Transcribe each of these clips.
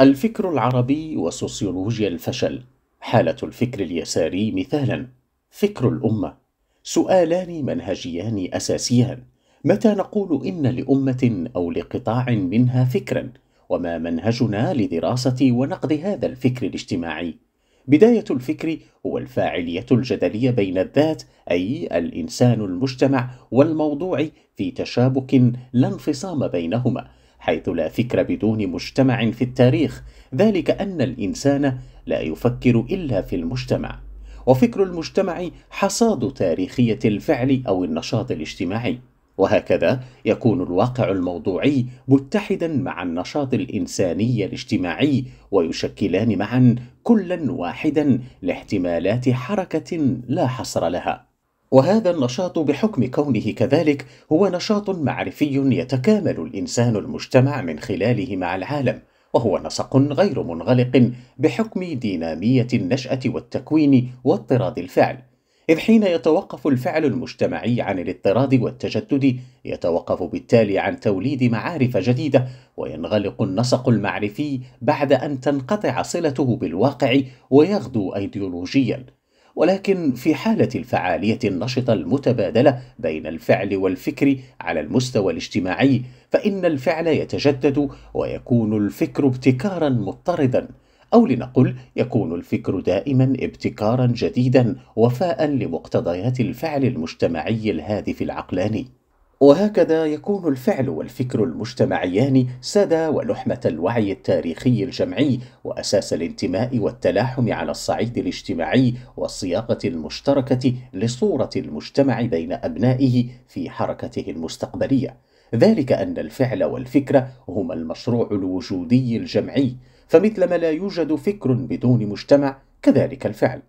الفكر العربي وسوسيولوجيا الفشل حالة الفكر اليساري مثالا فكر الأمة سؤالان منهجيان أساسيان متى نقول إن لأمة أو لقطاع منها فكرا وما منهجنا لدراسة ونقد هذا الفكر الاجتماعي بداية الفكر هو الفاعلية الجدلية بين الذات أي الإنسان المجتمع والموضوع في تشابك لا انفصام بينهما حيث لا فكر بدون مجتمع في التاريخ ذلك ان الانسان لا يفكر الا في المجتمع وفكر المجتمع حصاد تاريخيه الفعل او النشاط الاجتماعي وهكذا يكون الواقع الموضوعي متحدا مع النشاط الانساني الاجتماعي ويشكلان معا كلا واحدا لاحتمالات حركه لا حصر لها وهذا النشاط بحكم كونه كذلك هو نشاط معرفي يتكامل الانسان المجتمع من خلاله مع العالم وهو نسق غير منغلق بحكم ديناميه النشاه والتكوين واضطراد الفعل اذ حين يتوقف الفعل المجتمعي عن الاضطراد والتجدد يتوقف بالتالي عن توليد معارف جديده وينغلق النسق المعرفي بعد ان تنقطع صلته بالواقع ويغدو ايديولوجيا ولكن في حالة الفعالية النشطة المتبادلة بين الفعل والفكر على المستوى الاجتماعي فإن الفعل يتجدد ويكون الفكر ابتكارا مضطردا أو لنقل يكون الفكر دائما ابتكارا جديدا وفاء لمقتضيات الفعل المجتمعي الهادف العقلاني وهكذا يكون الفعل والفكر المجتمعيان سدى ولحمة الوعي التاريخي الجمعي وأساس الانتماء والتلاحم على الصعيد الاجتماعي والصياغة المشتركة لصورة المجتمع بين أبنائه في حركته المستقبلية ذلك أن الفعل والفكر هما المشروع الوجودي الجمعي فمثلما لا يوجد فكر بدون مجتمع كذلك الفعل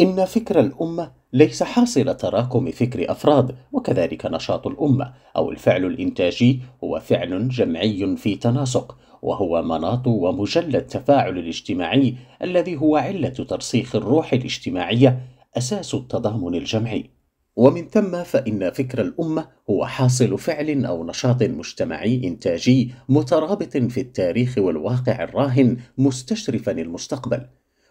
إن فكر الأمة ليس حاصل تراكم فكر أفراد وكذلك نشاط الأمة أو الفعل الإنتاجي هو فعل جمعي في تناسق وهو مناط ومجلى التفاعل الاجتماعي الذي هو علة ترسيخ الروح الاجتماعية أساس التضامن الجمعي ومن ثم فإن فكر الأمة هو حاصل فعل أو نشاط مجتمعي إنتاجي مترابط في التاريخ والواقع الراهن مستشرفا المستقبل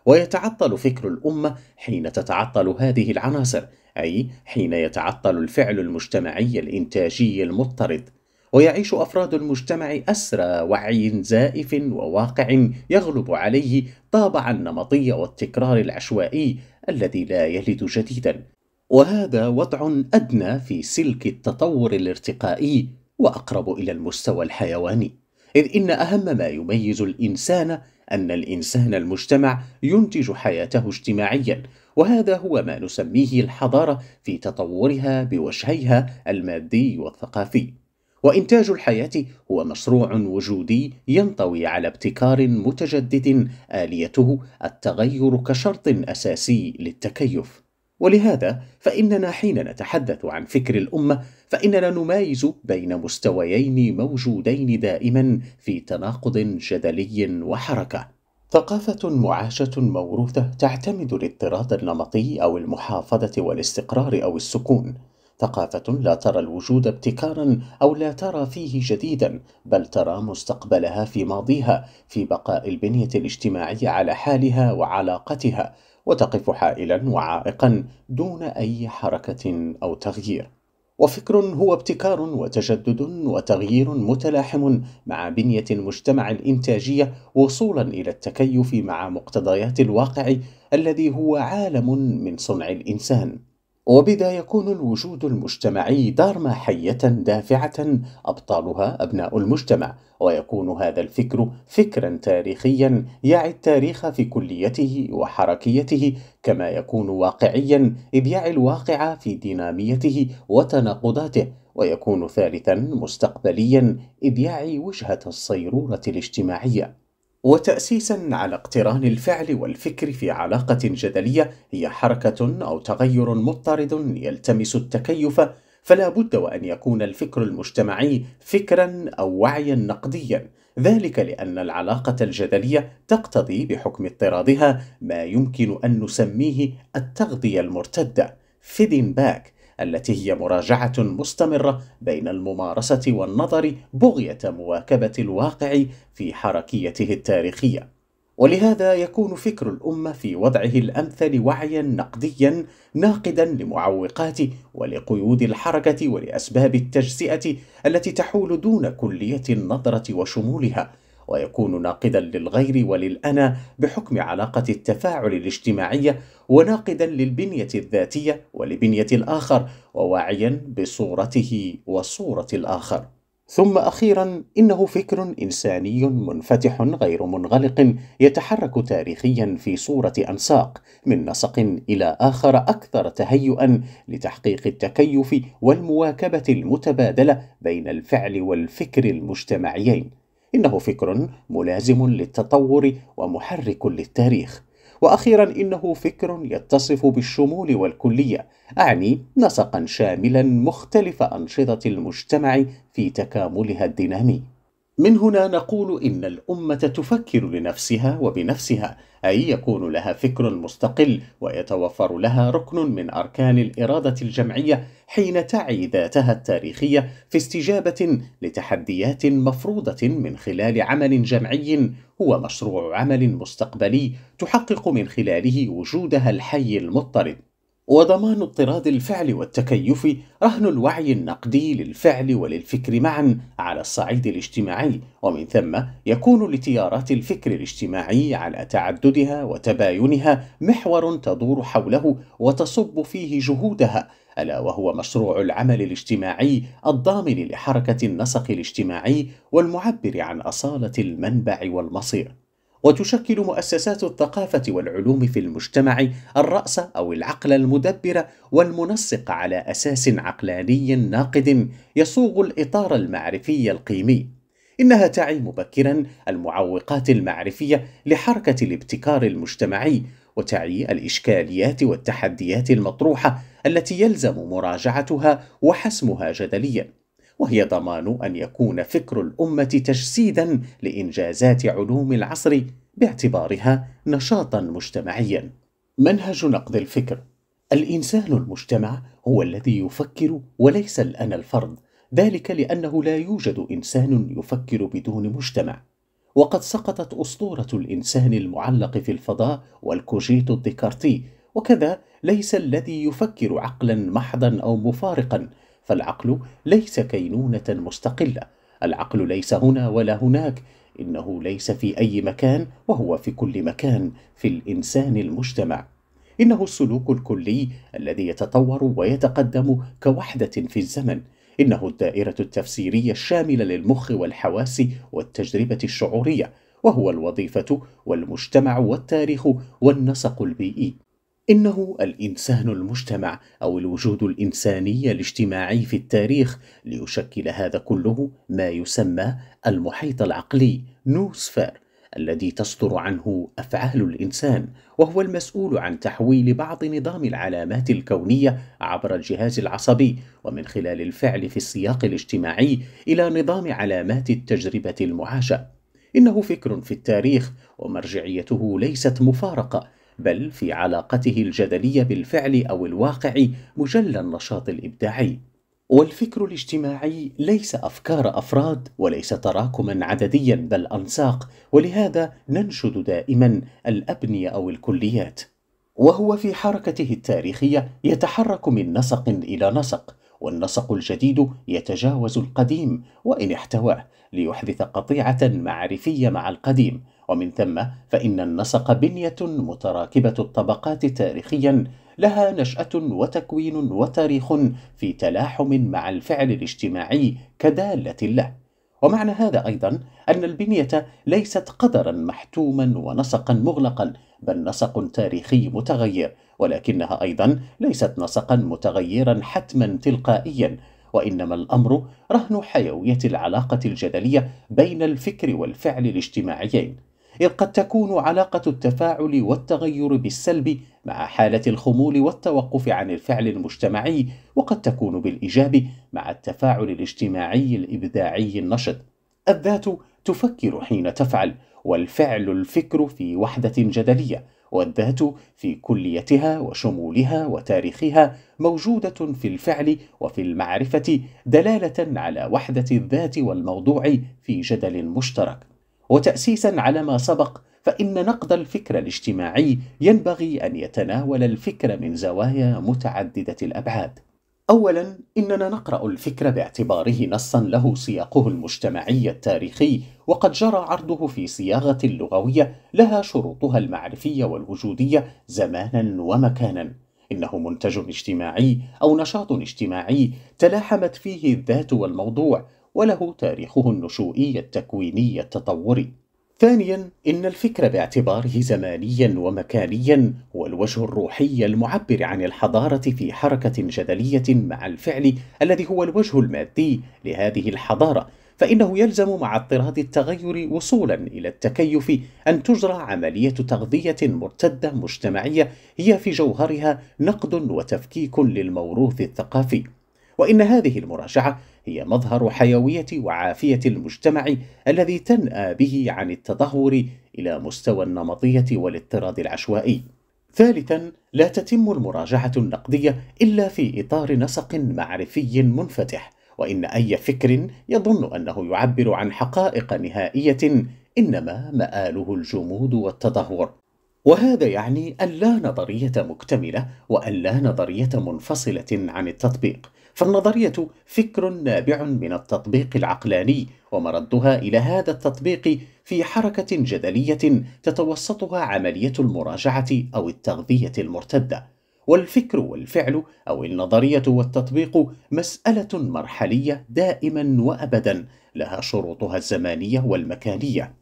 ويتعطل فكر الأمة حين تتعطل هذه العناصر أي حين يتعطل الفعل المجتمعي الإنتاجي المضطرد ويعيش أفراد المجتمع أسرى وعي زائف وواقع يغلب عليه طابع النمطية والتكرار العشوائي الذي لا يلد جديدا وهذا وضع أدنى في سلك التطور الارتقائي وأقرب إلى المستوى الحيواني إذ إن أهم ما يميز الإنسان أن الإنسان المجتمع ينتج حياته اجتماعيا وهذا هو ما نسميه الحضارة في تطورها بوجهيها المادي والثقافي وإنتاج الحياة هو مشروع وجودي ينطوي على ابتكار متجدد آليته التغير كشرط أساسي للتكيف ولهذا فإننا حين نتحدث عن فكر الأمة فإننا نمايز بين مستويين موجودين دائما في تناقض جدلي وحركة. ثقافة معاشة موروثة تعتمد الاضطراد النمطي أو المحافظة والاستقرار أو السكون. ثقافة لا ترى الوجود ابتكارا أو لا ترى فيه جديدا، بل ترى مستقبلها في ماضيها، في بقاء البنية الاجتماعية على حالها وعلاقتها، وتقف حائلا وعائقا دون أي حركة أو تغيير وفكر هو ابتكار وتجدد وتغيير متلاحم مع بنية المجتمع الإنتاجية وصولا إلى التكيف مع مقتضيات الواقع الذي هو عالم من صنع الإنسان وبذا يكون الوجود المجتمعي دارما حية دافعة أبطالها أبناء المجتمع ويكون هذا الفكر فكرا تاريخيا يعي التاريخ في كليته وحركيته كما يكون واقعيا إذ يعي الواقع في ديناميته وتناقضاته ويكون ثالثا مستقبليا إذ يعي وجهة الصيرورة الاجتماعية وتأسيسا على اقتران الفعل والفكر في علاقة جدلية هي حركة أو تغير مضطرد يلتمس التكيف فلا بد وأن يكون الفكر المجتمعي فكرا أو وعيا نقديا ذلك لأن العلاقة الجدلية تقتضي بحكم اضطرادها ما يمكن أن نسميه التغذية المرتدة فيدين باك التي هي مراجعة مستمرة بين الممارسة والنظر بغية مواكبة الواقع في حركيته التاريخية. ولهذا يكون فكر الأمة في وضعه الأمثل وعيا نقديا ناقدا لمعوقات ولقيود الحركة ولأسباب التجزئة التي تحول دون كلية النظرة وشمولها ويكون ناقدا للغير وللأنا بحكم علاقة التفاعل الاجتماعية وناقدا للبنية الذاتية ولبنية الآخر وواعيا بصورته وصورة الآخر ثم اخيرا انه فكر انساني منفتح غير منغلق يتحرك تاريخيا في صوره انساق من نسق الى اخر اكثر تهيئا لتحقيق التكيف والمواكبه المتبادله بين الفعل والفكر المجتمعيين إنه فكر ملازم للتطور ومحرك للتاريخ واخيرا انه فكر يتصف بالشمول والكليه اعني نسقا شاملا مختلف انشطه المجتمع في تكاملها الدينامي من هنا نقول إن الأمة تفكر لنفسها وبنفسها، أي يكون لها فكر مستقل ويتوفر لها ركن من أركان الإرادة الجمعية حين تعي ذاتها التاريخية في استجابة لتحديات مفروضة من خلال عمل جمعي هو مشروع عمل مستقبلي تحقق من خلاله وجودها الحي المضطرد. وضمان اضطراد الفعل والتكيف رهن الوعي النقدي للفعل وللفكر معا على الصعيد الاجتماعي ومن ثم يكون لتيارات الفكر الاجتماعي على تعددها وتباينها محور تدور حوله وتصب فيه جهودها ألا وهو مشروع العمل الاجتماعي الضامن لحركة النسق الاجتماعي والمعبر عن أصالة المنبع والمصير وتشكل مؤسسات الثقافة والعلوم في المجتمع الرأس أو العقل المدبر والمنسق على أساس عقلاني ناقد يصوغ الإطار المعرفي القيمي. إنها تعي مبكرا المعوقات المعرفية لحركة الابتكار المجتمعي وتعي الإشكاليات والتحديات المطروحة التي يلزم مراجعتها وحسمها جدليا. وهي ضمان أن يكون فكر الأمة تجسيدا لإنجازات علوم العصر باعتبارها نشاطا مجتمعيا منهج نقد الفكر الإنسان المجتمع هو الذي يفكر وليس الأنا الفرد ذلك لأنه لا يوجد إنسان يفكر بدون مجتمع وقد سقطت أسطورة الإنسان المعلق في الفضاء والكوجيت الديكارتي وكذا ليس الذي يفكر عقلا محضا أو مفارقا فالعقل ليس كينونة مستقلة العقل ليس هنا ولا هناك إنه ليس في أي مكان وهو في كل مكان في الإنسان المجتمع إنه السلوك الكلي الذي يتطور ويتقدم كوحدة في الزمن إنه الدائرة التفسيرية الشاملة للمخ والحواس والتجربة الشعورية وهو الوظيفة والمجتمع والتاريخ والنسق البيئي إنه الإنسان المجتمع أو الوجود الإنساني الاجتماعي في التاريخ ليشكل هذا كله ما يسمى المحيط العقلي نوسفير الذي تصدر عنه أفعال الإنسان وهو المسؤول عن تحويل بعض نظام العلامات الكونية عبر الجهاز العصبي ومن خلال الفعل في السياق الاجتماعي إلى نظام علامات التجربة المعاشة إنه فكر في التاريخ ومرجعيته ليست مفارقة بل في علاقته الجدلية بالفعل أو الواقع مجلى النشاط الإبداعي والفكر الاجتماعي ليس أفكار أفراد وليس تراكما عدديا بل أنساق ولهذا ننشد دائما الأبنية أو الكليات وهو في حركته التاريخية يتحرك من نسق إلى نسق والنسق الجديد يتجاوز القديم وإن احتواه ليحدث قطيعة معرفية مع القديم ومن ثم فإن النسق بنية متراكبة الطبقات تاريخيا لها نشأة وتكوين وتاريخ في تلاحم مع الفعل الاجتماعي كدالة له ومعنى هذا أيضا أن البنية ليست قدرا محتوما ونسقا مغلقا بل نسق تاريخي متغير ولكنها أيضا ليست نسقا متغيرا حتما تلقائيا وإنما الأمر رهن حيوية العلاقة الجدلية بين الفكر والفعل الاجتماعيين إذ قد تكون علاقة التفاعل والتغير بالسلب مع حالة الخمول والتوقف عن الفعل المجتمعي وقد تكون بالإيجاب مع التفاعل الاجتماعي الإبداعي النشط الذات تفكر حين تفعل والفعل الفكر في وحدة جدلية والذات في كليتها وشمولها وتاريخها موجودة في الفعل وفي المعرفة دلالة على وحدة الذات والموضوع في جدل مشترك وتأسيسا على ما سبق فإن نقد الفكر الاجتماعي ينبغي أن يتناول الفكر من زوايا متعددة الأبعاد. أولا إننا نقرأ الفكر باعتباره نصا له سياقه المجتمعي التاريخي وقد جرى عرضه في صياغة لغوية لها شروطها المعرفية والوجودية زمانا ومكانا. إنه منتج اجتماعي أو نشاط اجتماعي تلاحمت فيه الذات والموضوع وله تاريخه النشوئي التكويني التطوري ثانيا إن الفكر باعتباره زمانيا ومكانيا هو الوجه الروحي المعبر عن الحضارة في حركة جدلية مع الفعل الذي هو الوجه المادي لهذه الحضارة فإنه يلزم مع اضطراد التغير وصولا إلى التكيف أن تجرى عملية تغذية مرتدة مجتمعية هي في جوهرها نقد وتفكيك للموروث الثقافي وإن هذه المراجعة هي مظهر حيوية وعافية المجتمع الذي تنأى به عن التدهور إلى مستوى النمطية والاضطراد العشوائي. ثالثا، لا تتم المراجعة النقدية إلا في إطار نسق معرفي منفتح، وإن أي فكر يظن أنه يعبر عن حقائق نهائية إنما مآله الجمود والتدهور. وهذا يعني أن لا نظرية مكتملة وأن لا نظرية منفصلة عن التطبيق، فالنظرية فكر نابع من التطبيق العقلاني ومردها إلى هذا التطبيق في حركة جدلية تتوسطها عملية المراجعة أو التغذية المرتدة والفكر والفعل أو النظرية والتطبيق مسألة مرحلية دائما وأبدا لها شروطها الزمانية والمكانية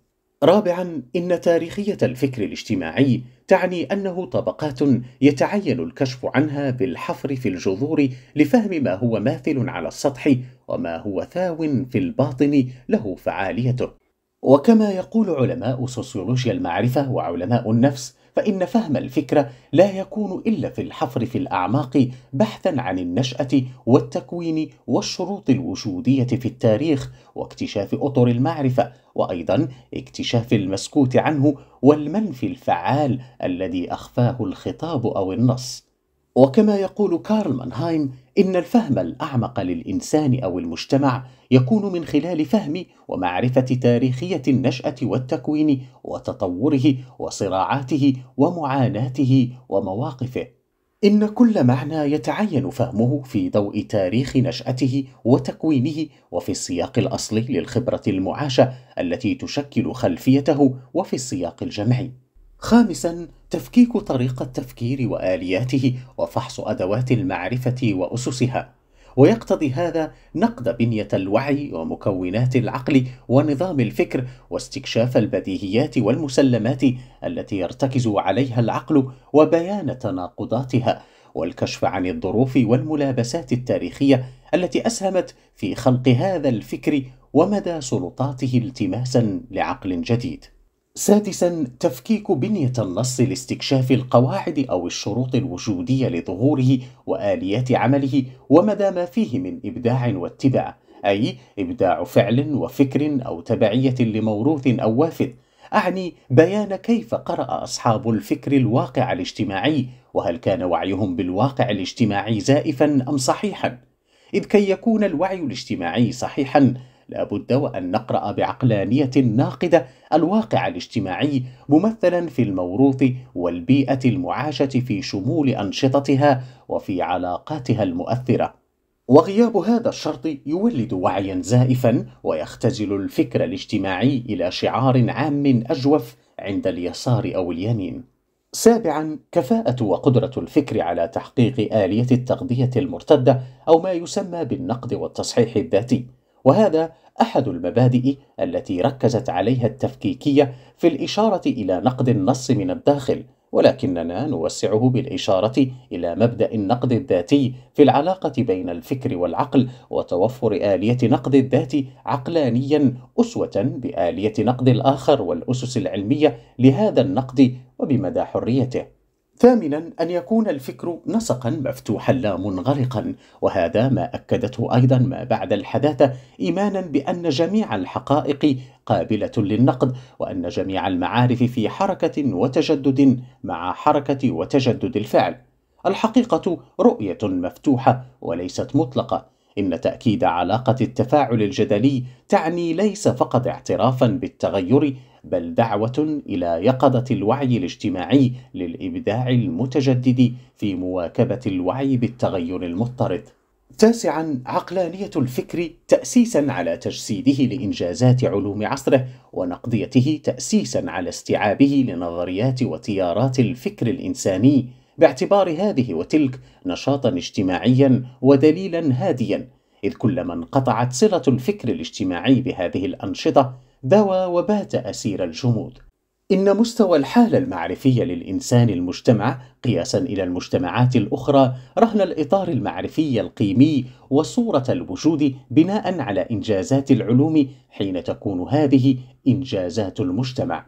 رابعا إن تاريخية الفكر الاجتماعي تعني أنه طبقات يتعين الكشف عنها بالحفر في الجذور لفهم ما هو ماثل على السطح وما هو ثاو في الباطن له فعاليته وكما يقول علماء سوسيولوجيا المعرفة وعلماء النفس فإن فهم الفكرة لا يكون إلا في الحفر في الأعماق بحثا عن النشأة والتكوين والشروط الوجودية في التاريخ واكتشاف أطر المعرفة وأيضا اكتشاف المسكوت عنه والمنفي الفعال الذي أخفاه الخطاب أو النص وكما يقول كارل مانهايم إن الفهم الأعمق للإنسان أو المجتمع يكون من خلال فهم ومعرفة تاريخية النشأة والتكوين وتطوره وصراعاته ومعاناته ومواقفه. إن كل معنى يتعين فهمه في ضوء تاريخ نشأته وتكوينه وفي السياق الأصلي للخبرة المعاشة التي تشكل خلفيته وفي السياق الجمعي. خامسا تفكيك طريق التفكير والياته وفحص ادوات المعرفه واسسها ويقتضي هذا نقد بنيه الوعي ومكونات العقل ونظام الفكر واستكشاف البديهيات والمسلمات التي يرتكز عليها العقل وبيان تناقضاتها والكشف عن الظروف والملابسات التاريخيه التي اسهمت في خلق هذا الفكر ومدى سلطاته التماسا لعقل جديد سادسا تفكيك بنية النص لاستكشاف القواعد أو الشروط الوجودية لظهوره وآليات عمله ومدى ما فيه من إبداع واتباع أي إبداع فعل وفكر أو تبعية لموروث أو وافد أعني بيان كيف قرأ أصحاب الفكر الواقع الاجتماعي وهل كان وعيهم بالواقع الاجتماعي زائفا أم صحيحا إذ كي يكون الوعي الاجتماعي صحيحا لابد وأن نقرأ بعقلانية ناقدة الواقع الاجتماعي ممثلا في الموروث والبيئة المعاشة في شمول أنشطتها وفي علاقاتها المؤثرة. وغياب هذا الشرط يولد وعيا زائفا ويختزل الفكر الاجتماعي إلى شعار عام أجوف عند اليسار أو اليمين. سابعا كفاءة وقدرة الفكر على تحقيق آلية التغذية المرتدة أو ما يسمى بالنقد والتصحيح الذاتي، وهذا احد المبادئ التي ركزت عليها التفكيكيه في الاشاره الى نقد النص من الداخل ولكننا نوسعه بالاشاره الى مبدا النقد الذاتي في العلاقه بين الفكر والعقل وتوفر اليه نقد الذات عقلانيا اسوه باليه نقد الاخر والاسس العلميه لهذا النقد وبمدى حريته ثامنا أن يكون الفكر نسقا مفتوحا لا منغلقا وهذا ما أكدته أيضا ما بعد الحداثة إيمانا بأن جميع الحقائق قابلة للنقد وأن جميع المعارف في حركة وتجدد مع حركة وتجدد الفعل الحقيقة رؤية مفتوحة وليست مطلقة إن تأكيد علاقة التفاعل الجدلي تعني ليس فقط اعترافا بالتغير بل دعوة إلى يقظة الوعي الاجتماعي للإبداع المتجدد في مواكبة الوعي بالتغير المضطرد. تاسعا عقلانية الفكر تأسيسا على تجسيده لإنجازات علوم عصره ونقديته تأسيسا على استيعابه لنظريات وتيارات الفكر الإنساني باعتبار هذه وتلك نشاطا اجتماعيا ودليلا هاديا إذ كلما انقطعت صلة الفكر الاجتماعي بهذه الأنشطة دوى وبات أسير الجمود إن مستوى الحالة المعرفية للإنسان المجتمع قياسا إلى المجتمعات الأخرى رهن الإطار المعرفي القيمي وصورة الوجود بناء على إنجازات العلوم حين تكون هذه إنجازات المجتمع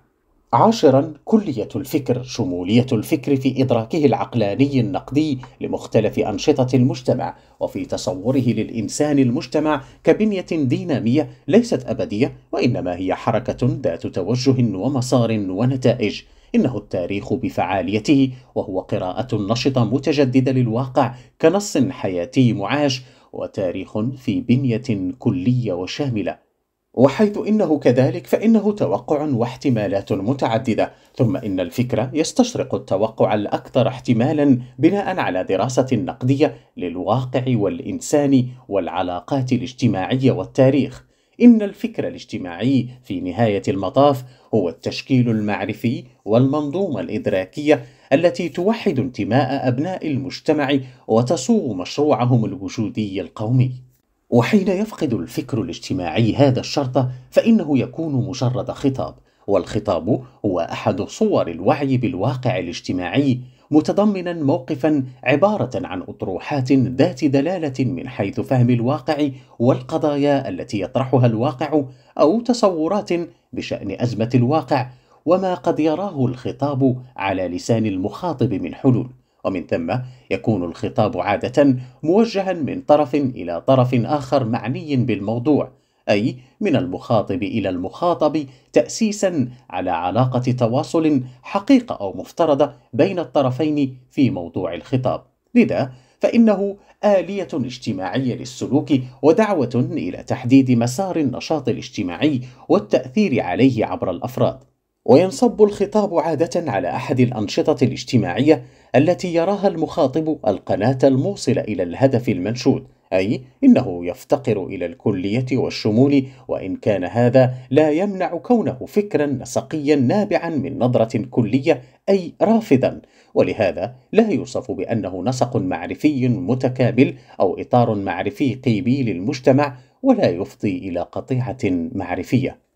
عاشرا كلية الفكر شمولية الفكر في إدراكه العقلاني النقدي لمختلف أنشطة المجتمع وفي تصوره للإنسان المجتمع كبنية دينامية ليست أبدية وإنما هي حركة ذات توجه ومسار ونتائج إنه التاريخ بفعاليته وهو قراءة نشطة متجددة للواقع كنص حياتي معاش وتاريخ في بنية كلية وشاملة وحيث انه كذلك فانه توقع واحتمالات متعدده ثم ان الفكر يستشرق التوقع الاكثر احتمالا بناء على دراسه نقديه للواقع والانسان والعلاقات الاجتماعيه والتاريخ ان الفكر الاجتماعي في نهايه المطاف هو التشكيل المعرفي والمنظومه الادراكيه التي توحد انتماء ابناء المجتمع وتصوغ مشروعهم الوجودي القومي وحين يفقد الفكر الاجتماعي هذا الشرط فإنه يكون مجرد خطاب والخطاب هو أحد صور الوعي بالواقع الاجتماعي متضمنا موقفا عبارة عن أطروحات ذات دلالة من حيث فهم الواقع والقضايا التي يطرحها الواقع أو تصورات بشأن أزمة الواقع وما قد يراه الخطاب على لسان المخاطب من حلول ومن ثم يكون الخطاب عادة موجها من طرف إلى طرف آخر معني بالموضوع أي من المخاطب إلى المخاطب تأسيسا على علاقة تواصل حقيقة أو مفترضة بين الطرفين في موضوع الخطاب لذا فإنه آلية اجتماعية للسلوك ودعوة إلى تحديد مسار النشاط الاجتماعي والتأثير عليه عبر الأفراد وينصب الخطاب عادة على أحد الأنشطة الاجتماعية التي يراها المخاطب القناة الموصلة إلى الهدف المنشود، أي إنه يفتقر إلى الكلية والشمول وإن كان هذا لا يمنع كونه فكرا نسقيا نابعا من نظرة كلية أي رافضا، ولهذا لا يوصف بأنه نسق معرفي متكامل أو إطار معرفي قيمي للمجتمع ولا يفضي إلى قطيعة معرفية.